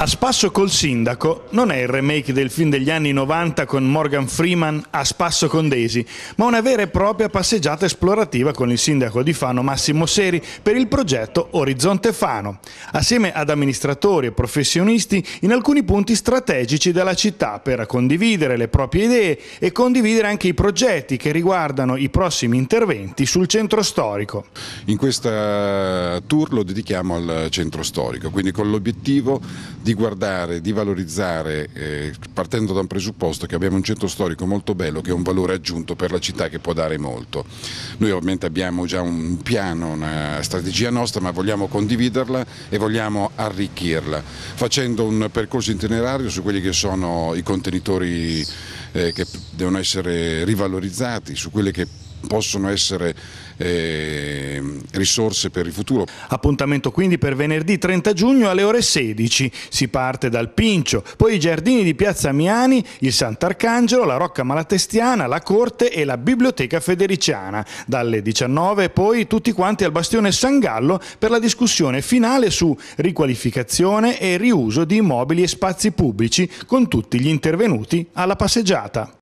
A spasso col sindaco non è il remake del film degli anni 90 con Morgan Freeman a spasso con Daisy, ma una vera e propria passeggiata esplorativa con il sindaco di Fano Massimo Seri per il progetto Orizzonte Fano, assieme ad amministratori e professionisti in alcuni punti strategici della città per condividere le proprie idee e condividere anche i progetti che riguardano i prossimi interventi sul centro storico. In questa tour lo dedichiamo al centro storico, quindi con l'obiettivo di di guardare, di valorizzare, eh, partendo da un presupposto che abbiamo un centro storico molto bello che è un valore aggiunto per la città che può dare molto. Noi ovviamente abbiamo già un piano, una strategia nostra, ma vogliamo condividerla e vogliamo arricchirla, facendo un percorso itinerario su quelli che sono i contenitori eh, che devono essere rivalorizzati, su quelli che possono essere eh, risorse per il futuro. Appuntamento quindi per venerdì 30 giugno alle ore 16. Si parte dal Pincio, poi i giardini di Piazza Miani, il Sant'Arcangelo, la Rocca Malatestiana, la Corte e la Biblioteca Federiciana. Dalle 19 poi tutti quanti al Bastione San Gallo per la discussione finale su riqualificazione e riuso di immobili e spazi pubblici con tutti gli intervenuti alla passeggiata.